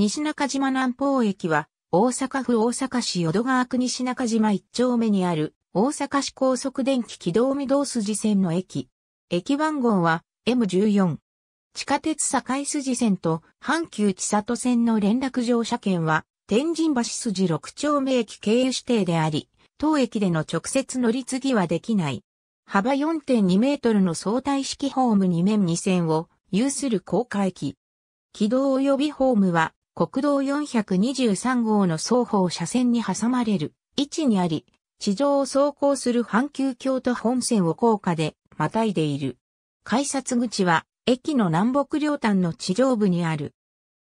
西中島南方駅は、大阪府大阪市淀川区西中島1丁目にある、大阪市高速電気軌道御堂筋線の駅。駅番号は M14。地下鉄堺筋線と阪急千里線の連絡乗車券は、天神橋筋6丁目駅経由指定であり、当駅での直接乗り継ぎはできない。幅4.2メートルの相対式ホーム2面2線を有する高架駅。軌道及びホームは国道423号の双方車線に挟まれる位置にあり、地上を走行する阪急京都本線を高架でまたいでいる。改札口は駅の南北両端の地上部にある。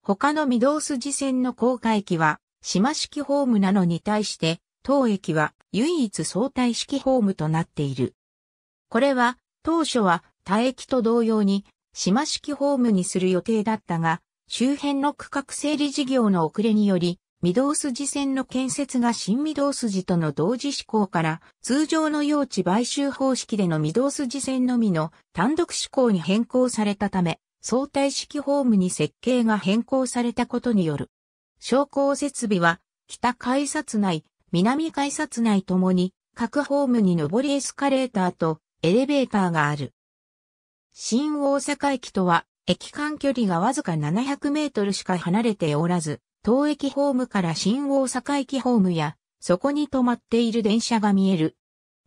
他の御堂筋線の高架駅は島式ホームなのに対して、当駅は唯一相対式ホームとなっている。これは当初は他駅と同様に島式ホームにする予定だったが、周辺の区画整理事業の遅れにより、御堂筋線の建設が新御堂筋との同時施行から、通常の用地買収方式での御堂筋線のみの単独施行に変更されたため、相対式ホームに設計が変更されたことによる。昇降設備は、北改札内、南改札内ともに、各ホームに上りエスカレーターとエレベーターがある。新大阪駅とは、駅間距離がわずか700メートルしか離れておらず、当駅ホームから新大阪駅ホームや、そこに止まっている電車が見える。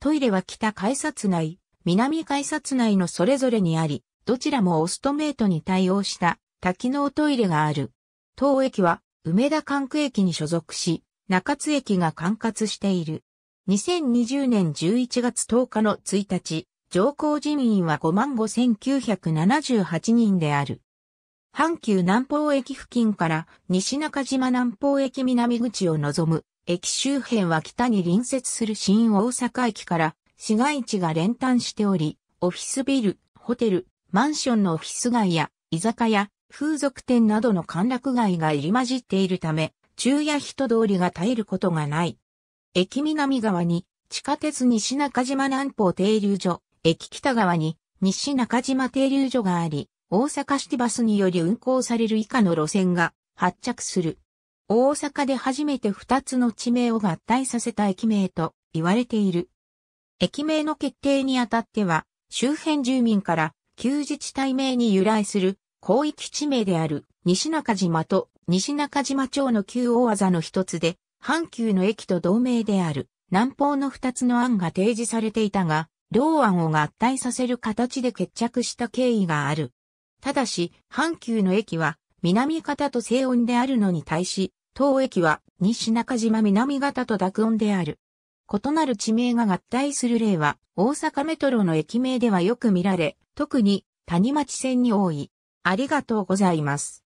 トイレは北改札内、南改札内のそれぞれにあり、どちらもオストメートに対応した多機能トイレがある。当駅は梅田管区駅に所属し、中津駅が管轄している。2020年11月10日の1日、上皇人員は5万5978人である。阪急南方駅付近から西中島南方駅南口を望む駅周辺は北に隣接する新大阪駅から市街地が連帯しており、オフィスビル、ホテル、マンションのオフィス街や居酒屋、風俗店などの歓楽街が入り混じっているため、昼夜人通りが絶えることがない。駅南側に地下鉄西中島南方停留所、駅北側に西中島停留所があり、大阪シティバスにより運行される以下の路線が発着する。大阪で初めて2つの地名を合体させた駅名と言われている。駅名の決定にあたっては、周辺住民から旧自治体名に由来する広域地名である西中島と西中島町の旧大技の一つで、阪急の駅と同名である南方の二つの案が提示されていたが、両案を合体させる形で決着した経緯がある。ただし、阪急の駅は南方と西音であるのに対し、当駅は西中島南方と濁音である。異なる地名が合体する例は、大阪メトロの駅名ではよく見られ、特に谷町線に多い。ありがとうございます。